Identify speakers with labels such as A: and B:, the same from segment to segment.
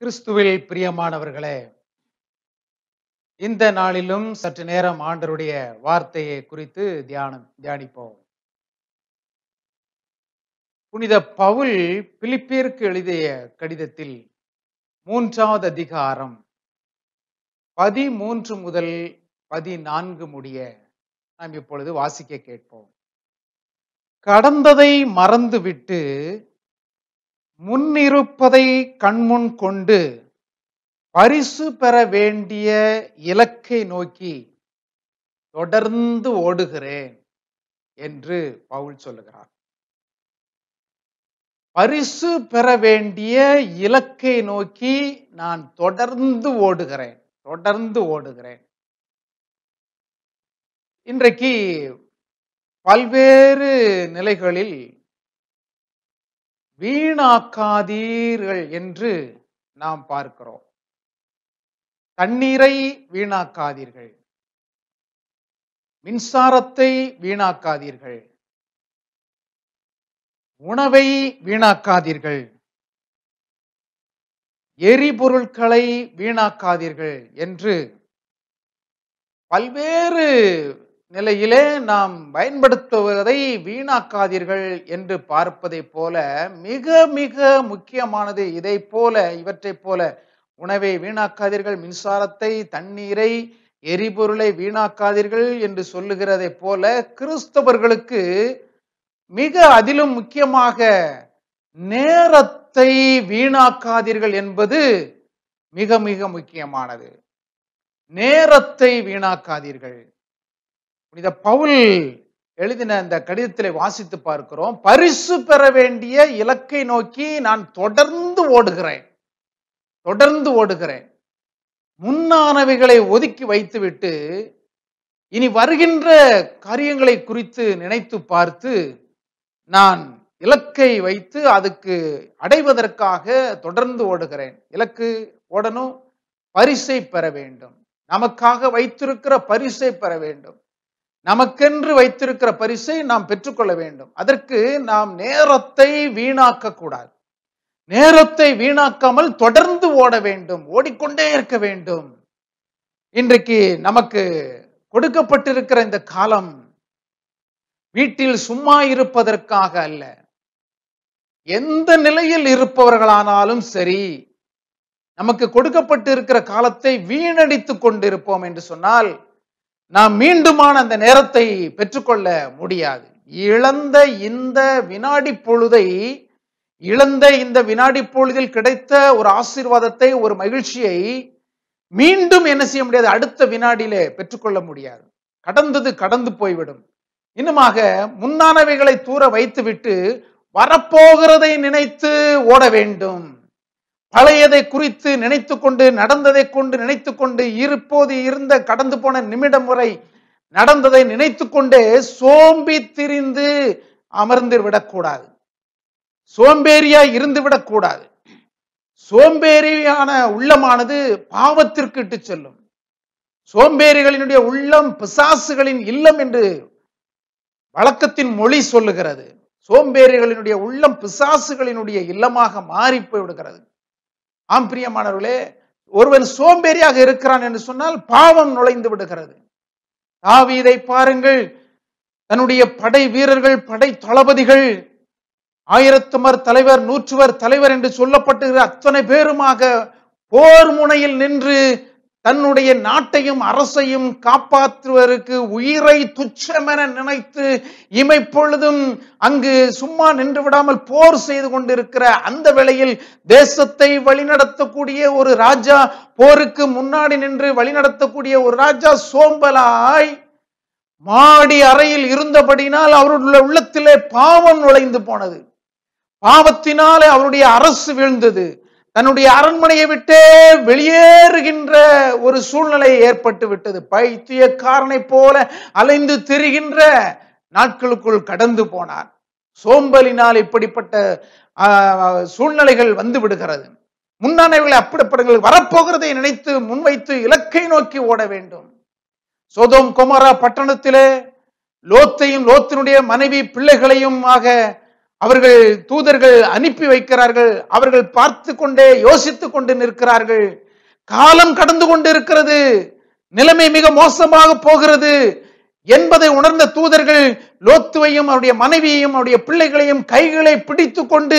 A: கிறிஸ்துவில் பிரியமானவர்களே இந்த நாளிலும் சற்று நேரம் ஆண்டருடைய வார்த்தையை குறித்து தியானம் தியானிப்போம் புனித பவுல் பிலிப்பியருக்கு எழுதிய கடிதத்தில் மூன்றாவது அதிகாரம் பதிமூன்று முதல் பதினான்கு முடிய நாம் இப்பொழுது வாசிக்க கேட்போம் கடந்ததை மறந்துவிட்டு முன்னிருப்பதை கண்முன் கொண்டு பரிசு பெற வேண்டிய இலக்கை நோக்கி தொடர்ந்து ஓடுகிறேன் என்று பவுல் சொல்லுகிறார் பரிசு பெற வேண்டிய இலக்கை நோக்கி நான் தொடர்ந்து ஓடுகிறேன் தொடர்ந்து ஓடுகிறேன் இன்றைக்கு பல்வேறு நிலைகளில் வீணாக்காதீர்கள் என்று நாம் பார்க்கிறோம் தண்ணீரை வீணாக்காதீர்கள் மின்சாரத்தை வீணாக்காதீர்கள் உணவை வீணாக்காதீர்கள் எரிபொருட்களை வீணாக்காதீர்கள் என்று பல்வேறு நிலையிலே நாம் பயன்படுத்துவதை வீணாக்காதீர்கள் என்று பார்ப்பதை போல மிக மிக முக்கியமானது இதை போல இவற்றைப் போல உணவை வீணாக்காதீர்கள் மின்சாரத்தை தண்ணீரை எரிபொருளை வீணாக்காதீர்கள் என்று சொல்லுகிறதை போல கிறிஸ்தவர்களுக்கு மிக அதிலும் முக்கியமாக நேரத்தை வீணாக்காதீர்கள் என்பது மிக மிக முக்கியமானது நேரத்தை வீணாக்காதீர்கள் புனித பவுல் எழுதின அந்த கடிதத்தில் வாசித்து பார்க்கிறோம் பரிசு பெற வேண்டிய இலக்கை நோக்கி நான் தொடர்ந்து ஓடுகிறேன் தொடர்ந்து ஓடுகிறேன் முன்னானவைகளை ஒதுக்கி வைத்துவிட்டு இனி வருகின்ற காரியங்களை குறித்து நினைத்து பார்த்து நான் இலக்கை வைத்து அதுக்கு அடைவதற்காக தொடர்ந்து ஓடுகிறேன் இலக்கு ஓடணும் பரிசை பெற வேண்டும் நமக்காக வைத்திருக்கிற பரிசை பெற வேண்டும் நமக்கென்று வைத்திருக்கிற பரிசை நாம் பெற்றுக்கொள்ள வேண்டும் அதற்கு நாம் நேரத்தை வீணாக்க கூடாது நேரத்தை வீணாக்காமல் தொடர்ந்து ஓட வேண்டும் ஓடிக்கொண்டே இருக்க வேண்டும் இன்றைக்கு நமக்கு கொடுக்கப்பட்டிருக்கிற இந்த காலம் வீட்டில் சும்மா இருப்பதற்காக அல்ல எந்த நிலையில் இருப்பவர்களானாலும் சரி நமக்கு கொடுக்கப்பட்டிருக்கிற காலத்தை வீணடித்து கொண்டிருப்போம் என்று சொன்னால் நாம் மீண்டுமான அந்த நேரத்தை பெற்றுக்கொள்ள முடியாது இழந்த இந்த வினாடி பொழுதை இழந்த இந்த வினாடி பொழுதில் கிடைத்த ஒரு ஆசீர்வாதத்தை ஒரு மகிழ்ச்சியை மீண்டும் என்ன செய்ய முடியாது அடுத்த வினாடியிலே பெற்றுக்கொள்ள முடியாது கடந்தது கடந்து போய்விடும் இன்னுமாக முன்னானவைகளை தூர வைத்துவிட்டு வரப்போகிறதை நினைத்து ஓட வேண்டும் பழையதை குறித்து நினைத்து கொண்டு நடந்ததை கொண்டு நினைத்து கொண்டு இருப்போது இருந்த கடந்து போன நிமிடம் வரை நடந்ததை நினைத்து கொண்டே சோம்பி திரிந்து அமர்ந்து விடக்கூடாது சோம்பேறியா இருந்து விடக்கூடாது சோம்பேறியான உள்ளமானது பாவத்திற்கு இட்டு செல்லும் சோம்பேறிகளினுடைய உள்ளம் பிசாசுகளின் இல்லம் என்று வழக்கத்தின் மொழி சொல்லுகிறது சோம்பேறிகளினுடைய உள்ளம் பிசாசுகளினுடைய இல்லமாக மாறி போய் விடுகிறது ஆம் பிரியமானவர்களே ஒருவன் சோம்பேறியாக இருக்கிறான் என்று சொன்னால் பாவம் நுழைந்து விடுகிறது தாவீதை பாருங்கள் தன்னுடைய படை வீரர்கள் படை தளபதிகள் ஆயிரத்துமர் தலைவர் நூற்றுவர் தலைவர் என்று சொல்லப்பட்டுகிற அத்தனை பேருமாக போர் முனையில் நின்று தன்னுடைய நாட்டையும் அரசையும் காப்பாற்றுவதற்கு உயிரை துச்சமென நினைத்து இமைப்பொழுதும் அங்கு சும்மா நின்று விடாமல் போர் செய்து கொண்டிருக்கிற அந்த வேளையில் தேசத்தை வழிநடத்தக்கூடிய ஒரு ராஜா போருக்கு முன்னாடி நின்று வழிநடத்தக்கூடிய ஒரு ராஜா சோம்பலாய் மாடி அறையில் இருந்தபடினால் அவருடைய உள்ளத்திலே பாவம் நுழைந்து போனது பாவத்தினாலே அவருடைய அரசு வீழ்ந்தது தன்னுடைய அரண்மனையை விட்டு வெளியேறுகின்ற ஒரு சூழ்நிலை ஏற்பட்டு விட்டது பைத்தியக்காரனை போல அலைந்து திரிகின்ற நாட்களுக்குள் கடந்து போனார் சோம்பலினால் இப்படிப்பட்ட சூழ்நிலைகள் வந்து விடுகிறது முன்னானவர்களை அப்படிப்படங்கள் வரப்போகிறதை நினைத்து முன்வைத்து இலக்கை நோக்கி ஓட வேண்டும் சோதோம் குமாரா பட்டணத்திலே லோத்தையும் லோத்தினுடைய மனைவி பிள்ளைகளையும் ஆக அவர்கள் தூதர்கள் அனுப்பி வைக்கிறார்கள் அவர்கள் பார்த்து கொண்டே யோசித்து கொண்டு நிற்கிறார்கள் காலம் கடந்து கொண்டு இருக்கிறது நிலைமை மிக மோசமாக போகிறது என்பதை உணர்ந்த தூதர்கள் லோத்துவையும் அவருடைய மனைவியையும் அவருடைய பிள்ளைகளையும் கைகளை பிடித்து கொண்டு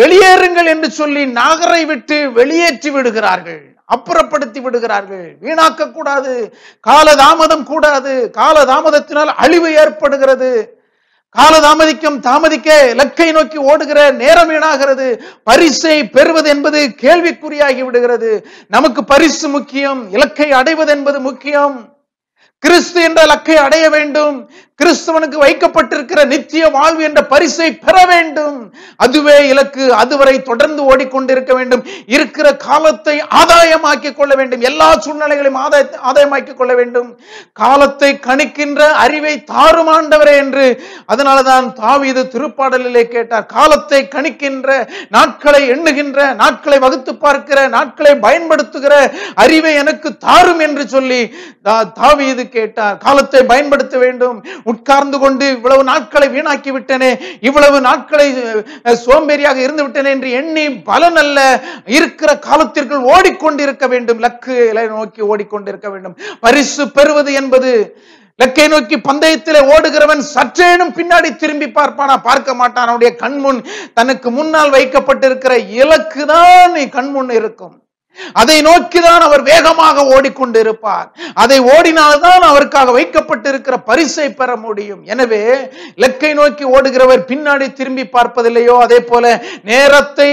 A: வெளியேறுங்கள் என்று சொல்லி நாகரை விட்டு வெளியேற்றி விடுகிறார்கள் அப்புறப்படுத்தி விடுகிறார்கள் வீணாக்க கூடாது காலதாமதம் கூடாது காலதாமதத்தினால் அழிவு ஏற்படுகிறது கால தாமதிக்கும் தாமதிக்க இலக்கை நோக்கி ஓடுகிற நேரம் வீணாகிறது பரிசை பெறுவது என்பது கேள்விக்குறியாகி விடுகிறது நமக்கு பரிசு முக்கியம் இலக்கை அடைவது என்பது முக்கியம் கிறிஸ்து என்ற லக்கை அடைய வேண்டும் கிறிஸ்துவனுக்கு வைக்கப்பட்டிருக்கிற நித்திய வாழ்வு என்ற பரிசை பெற வேண்டும் அதுவே இலக்கு அதுவரை தொடர்ந்து ஓடிக்கொண்டிருக்க வேண்டும் இருக்கிற காலத்தை ஆதாயமாக்கி கொள்ள வேண்டும் எல்லா சூழ்நிலைகளையும் ஆதாய ஆதாயமாக்கி கொள்ள வேண்டும் காலத்தை கணிக்கின்ற அறிவை தாறுமாண்டவரே என்று அதனால தான் தாவீது திருப்பாடலிலே கேட்டார் காலத்தை கணிக்கின்ற நாட்களை எண்ணுகின்ற நாட்களை வகுத்து பார்க்கிற நாட்களை பயன்படுத்துகிற அறிவை எனக்கு தாரும் என்று சொல்லி தாவீது கேட்டார் காலத்தை பயன்படுத்த வேண்டும் உட்கார்ந்து கொண்டு இவ்வளவு நாட்களை வீணாக்கி விட்டனே இவ்வளவு நாட்களை சோம்பேறியாக இருந்து விட்டனே என்று எண்ணி பலன் அல்ல இருக்கிற காலத்திற்குள் ஓடிக்கொண்டிருக்க வேண்டும் லக்கு நோக்கி ஓடிக்கொண்டிருக்க வேண்டும் பரிசு பெறுவது என்பது லக்கை நோக்கி பந்தயத்தில் ஓடுகிறவன் சற்றேனும் பின்னாடி திரும்பி பார்ப்பானா பார்க்க மாட்டான் அவனுடைய கண்முன் தனக்கு முன்னால் வைக்கப்பட்டிருக்கிற இலக்கு தான் கண்முன் இருக்கும் அதை நோக்கிதான் அவர் வேகமாக ஓடிக்கொண்டிருப்பார் அதை ஓடினால்தான் அவருக்காக வைக்கப்பட்டிருக்கிற பரிசை பெற முடியும் எனவே இலக்கை நோக்கி ஓடுகிறவர் பின்னாடி திரும்பி பார்ப்பதில்லையோ அதே போல நேரத்தை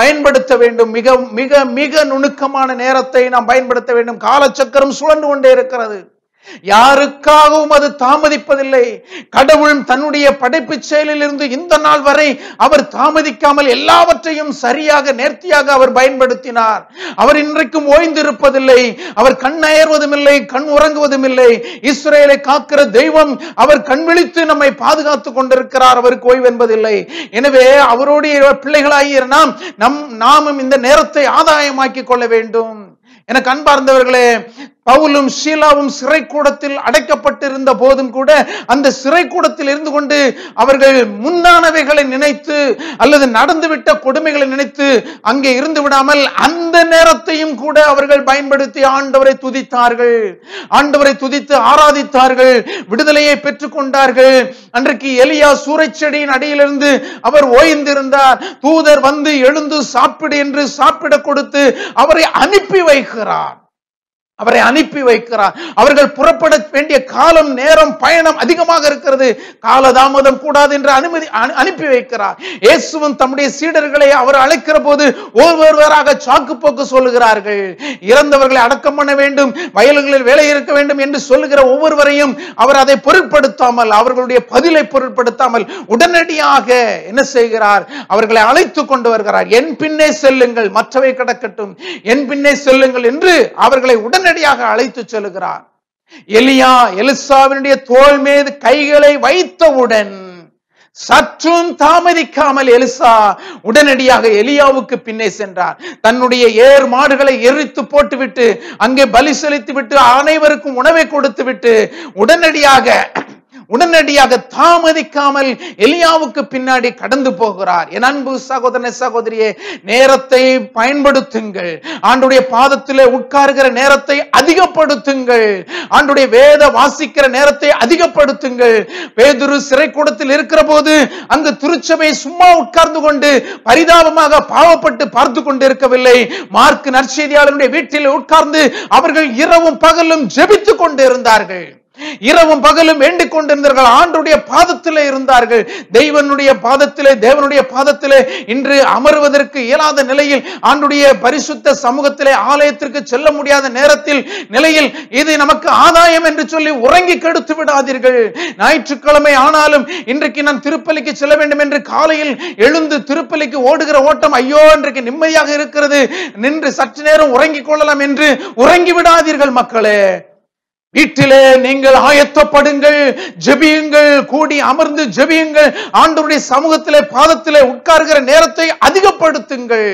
A: பயன்படுத்த வேண்டும் மிக மிக மிக நுணுக்கமான நேரத்தை நாம் பயன்படுத்த வேண்டும் காலச்சக்கரம் சுழந்து கொண்டே இருக்கிறது யாருக்காகவும் அது தாமதிப்பதில்லை கடவுள் தன்னுடைய படைப்பு செயலில் இருந்து இந்த நாள் வரை அவர் தாமதிக்காமல் எல்லாவற்றையும் சரியாக நேர்த்தியாக அவர் பயன்படுத்தினார் அவர் இன்றைக்கும் ஓய்ந்திருப்பதில்லை அவர் கண் அயர்வதும் இல்லை கண் உறங்குவதும் இல்லை இஸ்ரேலை காக்கிற தெய்வம் அவர் கண் விழித்து நம்மை பாதுகாத்துக் கொண்டிருக்கிறார் அவருக்கு ஓய்வு என்பதில்லை எனவே அவருடைய பிள்ளைகளாகிய நாம் நம் நாமும் இந்த நேரத்தை ஆதாயமாக்கிக் கொள்ள வேண்டும் எனக்கு அன்பார்ந்தவர்களே பவுலும் ஷீலாவும் சிறை கூடத்தில் அடைக்கப்பட்டிருந்த போதும் கூட அந்த சிறை கூடத்தில் இருந்து கொண்டு அவர்கள் முன்னானவைகளை நினைத்து அல்லது நடந்துவிட்ட கொடுமைகளை நினைத்து அங்கே இருந்து விடாமல் அந்த நேரத்தையும் கூட அவர்கள் பயன்படுத்தி ஆண்டவரை துதித்தார்கள் ஆண்டவரை துதித்து ஆராதித்தார்கள் விடுதலையை பெற்றுக்கொண்டார்கள் அன்றைக்கு எலியா சூறைச்செடியின் அடியிலிருந்து அவர் ஓய்ந்திருந்தார் தூதர் வந்து எழுந்து சாப்பிடு என்று சாப்பிட கொடுத்து அவரை அனுப்பி வைக்கிறார் அவரை அனுப்பி வைக்கிறார் அவர்கள் புறப்பட வேண்டிய காலம் நேரம் பயணம் அதிகமாக இருக்கிறது காலதாமதம் கூடாது என்று அனுமதி அனுப்பி வைக்கிறார் இயேசுவும் தம்முடைய சீடர்களை அவர் அழைக்கிற போது ஒவ்வொருவராக சாக்கு போக்கு சொல்லுகிறார்கள் இறந்தவர்களை அடக்கம் பண்ண வேண்டும் வயல்களில் வேலை இருக்க வேண்டும் என்று சொல்லுகிற ஒவ்வொருவரையும் அவர் அதை பொருட்படுத்தாமல் அவர்களுடைய பதிலை பொருட்படுத்தாமல் உடனடியாக என்ன செய்கிறார் அவர்களை அழைத்து கொண்டு வருகிறார் என் பின்னே செல்லுங்கள் மற்றவை கிடக்கட்டும் என் பின்னே செல்லுங்கள் என்று அவர்களை உடன் உடனடியாக அழைத்து செல்கிறார் எலியா எலிசாவினுடைய தோல் மீது கைகளை வைத்தவுடன் சற்றும் தாமதிக்காமல் எலிசா உடனடியாக எலியாவுக்கு பின்னே சென்றார் தன்னுடைய ஏர் மாடுகளை எரித்து போட்டுவிட்டு அங்கே பலி செலுத்தி விட்டு அனைவருக்கும் உணவை கொடுத்து விட்டு உடனடியாக உடனடியாக தாமதிக்காமல் எலியாவுக்கு பின்னாடி கடந்து போகிறார் என் அன்பு சகோதரன் சகோதரியே நேரத்தை பயன்படுத்துங்கள் ஆண்டுடைய பாதத்தில் உட்காருகிற நேரத்தை அதிகப்படுத்துங்கள் ஆண்டுடைய வேத வாசிக்கிற நேரத்தை அதிகப்படுத்துங்கள் வேதுரு சிறைக்கூடத்தில் இருக்கிற போது அங்கு திருச்சபை சும்மா உட்கார்ந்து கொண்டு பரிதாபமாக பாவப்பட்டு பார்த்து கொண்டிருக்கவில்லை மார்க் நற்செய்தியாளருடைய வீட்டில் உட்கார்ந்து அவர்கள் இரவும் பகலும் ஜெபித்துக் கொண்டிருந்தார்கள் இரவும் பகலும் வேண்டிக் கொண்டிருந்தார்கள் ஆண்டுடைய பாதத்திலே இருந்தார்கள் தெய்வனுடைய பாதத்திலே தேவனுடைய பாதத்திலே இன்று அமர்வதற்கு இயலாத நிலையில் ஆண்டுடைய பரிசுத்த சமூகத்திலே ஆலயத்திற்கு செல்ல முடியாத நேரத்தில் நிலையில் இது நமக்கு ஆதாயம் என்று சொல்லி உறங்கி கெடுத்து விடாதீர்கள் ஞாயிற்றுக்கிழமை ஆனாலும் இன்றைக்கு நான் திருப்பலிக்கு செல்ல வேண்டும் என்று காலையில் எழுந்து திருப்பலிக்கு ஓடுகிற ஓட்டம் ஐயோ இன்றைக்கு நிம்மதியாக இருக்கிறது நின்று சற்று நேரம் உறங்கிக் கொள்ளலாம் என்று உறங்கி விடாதீர்கள் மக்களே வீட்டிலே நீங்கள் ஆயத்தப்படுங்கள் ஜெபியுங்கள் கூடி அமர்ந்து ஜெபியுங்கள் ஆண்டவருடைய சமூகத்திலே பாதத்திலே உட்காருகிற நேரத்தை அதிகப்படுத்துங்கள்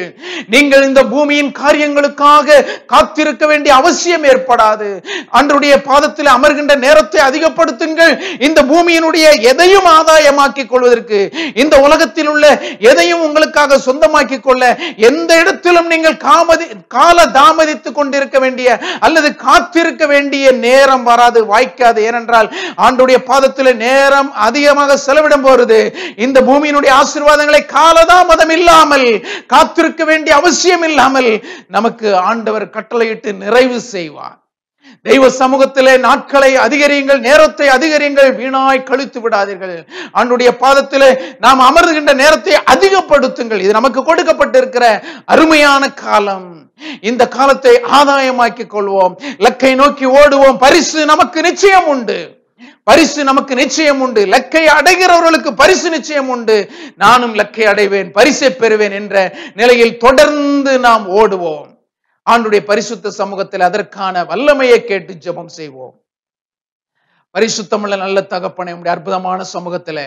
A: நீங்கள் இந்த பூமியின் காரியங்களுக்காக காத்திருக்க வேண்டிய அவசியம் ஏற்படாது ஆண்டருடைய பாதத்தில் அமர்கின்ற நேரத்தை அதிகப்படுத்துங்கள் இந்த பூமியினுடைய எதையும் ஆதாயமாக்கிக் கொள்வதற்கு இந்த உலகத்தில் உள்ள எதையும் உங்களுக்காக சொந்தமாக்கி கொள்ள எந்த இடத்திலும் நீங்கள் காமதி கால தாமதித்துக் கொண்டிருக்க வேண்டிய அல்லது காத்திருக்க வேண்டிய நேரம் நேரம் வராது வாய்க்காது ஏனென்றால் ஆண்டுடைய பாதத்தில் நேரம் அதிகமாக செலவிடும் போறது இந்த பூமியினுடைய ஆசீர்வாதங்களை காலதாமதம் இல்லாமல் காத்திருக்க வேண்டிய அவசியம் இல்லாமல் நமக்கு ஆண்டவர் கட்டளையிட்டு நிறைவு செய்வார் தெய்வ சமூகத்திலே நாட்களை அதிகரியுங்கள் நேரத்தை அதிகரியுங்கள் வீணாய் கழித்து விடாதீர்கள் அன்னுடைய பாதத்திலே நாம் அமர்ந்துகின்ற நேரத்தை அதிகப்படுத்துங்கள் இது நமக்கு கொடுக்கப்பட்டிருக்கிற அருமையான காலம் இந்த காலத்தை ஆதாயமாக்கி கொள்வோம் லக்கை நோக்கி ஓடுவோம் பரிசு நமக்கு நிச்சயம் உண்டு பரிசு நமக்கு நிச்சயம் உண்டு லக்கை அடைகிறவர்களுக்கு பரிசு நிச்சயம் உண்டு நானும் லக்கை அடைவேன் பரிசை பெறுவேன் என்ற நிலையில் தொடர்ந்து நாம் ஓடுவோம் ஆண்டுடைய பரிசுத்த சமூகத்தில் அதற்கான வல்லமையை கேட்டு ஜபம் செய்வோம் பரிசுத்தமுள்ள நல்ல தகப்பனை உடைய அற்புதமான சமூகத்துல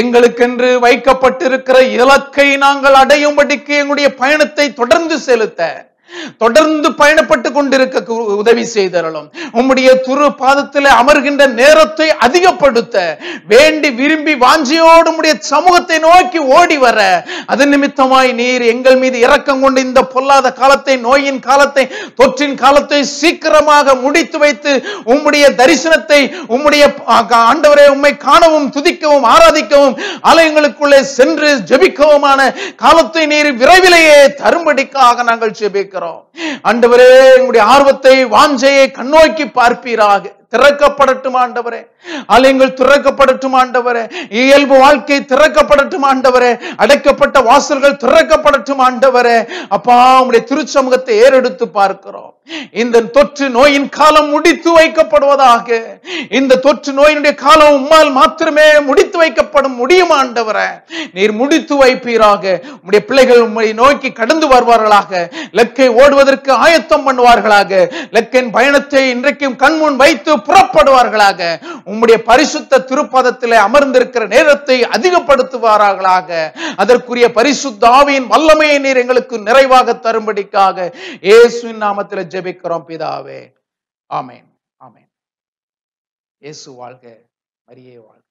A: எங்களுக்கென்று வைக்கப்பட்டிருக்கிற இலக்கை நாங்கள் அடையும்படிக்கு எங்களுடைய பயணத்தை தொடர்ந்து செலுத்த தொடர்ந்து பயணப்பட்டு கொண்டிருக்க உதவி செய்தரலும் உம்முடைய துரு பாதத்தில் அமர்கின்ற நேரத்தை அதிகப்படுத்த வேண்டி விரும்பி வாஞ்சியோடு சமூகத்தை நோக்கி ஓடி வர அது நிமித்தமாய் நீர் எங்கள் மீது இரக்கம் கொண்டு இந்த பொல்லாத காலத்தை நோயின் காலத்தை தொற்றின் காலத்தை சீக்கிரமாக முடித்து வைத்து உம்முடைய தரிசனத்தை உம்முடைய ஆண்டவரை உண்மை காணவும் துதிக்கவும் ஆராதிக்கவும் ஆலயங்களுக்குள்ளே சென்று ஜபிக்கவுமான காலத்தை நீர் விரைவிலேயே தரும்படிக்காக நாங்கள் ஜெபிக்கிறோம் செபிக்கிறோம் ஆண்டவரே எங்களுடைய ஆர்வத்தை வாஞ்சையை கண்ணோக்கி பார்ப்பீராக திறக்கப்படட்டும் ஆண்டவரே ஆலயங்கள் திறக்கப்படட்டும் ஆண்டவரே இயல்பு வாழ்க்கை திறக்கப்படட்டும் ஆண்டவரே அடைக்கப்பட்ட வாசல்கள் திறக்கப்படட்டும் ஆண்டவரே அப்பா உங்களுடைய திருச்சமூகத்தை ஏறெடுத்து பார்க்கிறோம் இந்த தொற்று நோயின் காலம் முடித்து வைக்கப்படுவதாக இந்த தொற்று நோயினுடைய காலம் உம்மால் மாத்திரமே முடித்து வைக்க திறக்கப்படும் முடியும் ஆண்டவர நீர் முடித்து வைப்பீராக உம்முடைய பிள்ளைகள் உம்மை நோக்கி கடந்து வருவார்களாக லக்கை ஓடுவதற்கு ஆயத்தம் பண்ணுவார்களாக லக்கின் பயணத்தை இன்றைக்கும் கண்முன் வைத்து புறப்படுவார்களாக உம்முடைய பரிசுத்த திருப்பதத்தில் அமர்ந்திருக்கிற நேரத்தை அதிகப்படுத்துவார்களாக அதற்குரிய பரிசுத்தாவின் வல்லமையை நீர் எங்களுக்கு நிறைவாக தரும்படிக்காக இயேசுவின் நாமத்தில் ஜெபிக்கிறோம் பிதாவே ஆமேன் ஆமேன் இயேசு வாழ்க மரியே வாழ்க